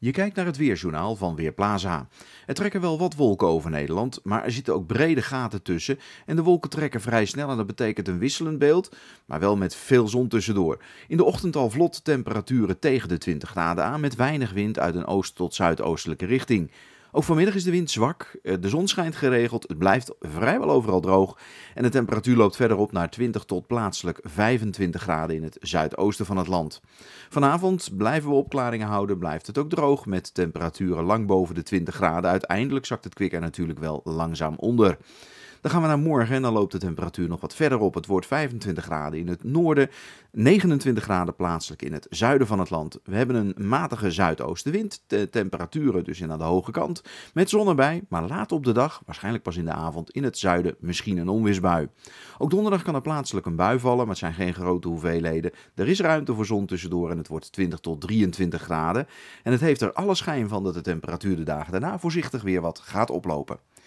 Je kijkt naar het weerjournaal van Weerplaza. Er trekken wel wat wolken over Nederland, maar er zitten ook brede gaten tussen en de wolken trekken vrij snel en dat betekent een wisselend beeld, maar wel met veel zon tussendoor. In de ochtend al vlot temperaturen tegen de 20 graden aan met weinig wind uit een oost- tot zuidoostelijke richting. Ook vanmiddag is de wind zwak, eh, de zon schijnt geregeld, het blijft vrijwel overal droog en de temperatuur loopt verder op naar 20 tot plaatselijk 25 graden in het zuidoosten van het land. Vanavond blijven we opklaringen houden, blijft het ook droog met temperaturen lang boven de 20 graden. Uiteindelijk zakt het kwik er natuurlijk wel langzaam onder. Dan gaan we naar morgen en dan loopt de temperatuur nog wat verder op. Het wordt 25 graden in het noorden, 29 graden plaatselijk in het zuiden van het land. We hebben een matige zuidoostenwind, de temperaturen dus aan de hoge kant, met zon erbij, maar laat op de dag, waarschijnlijk pas in de avond, in het zuiden misschien een onweersbui. Ook donderdag kan er plaatselijk een bui vallen, maar het zijn geen grote hoeveelheden. Er is ruimte voor zon tussendoor en het wordt 20 tot 23 graden. En het heeft er alle schijn van dat de temperatuur de dagen daarna voorzichtig weer wat gaat oplopen.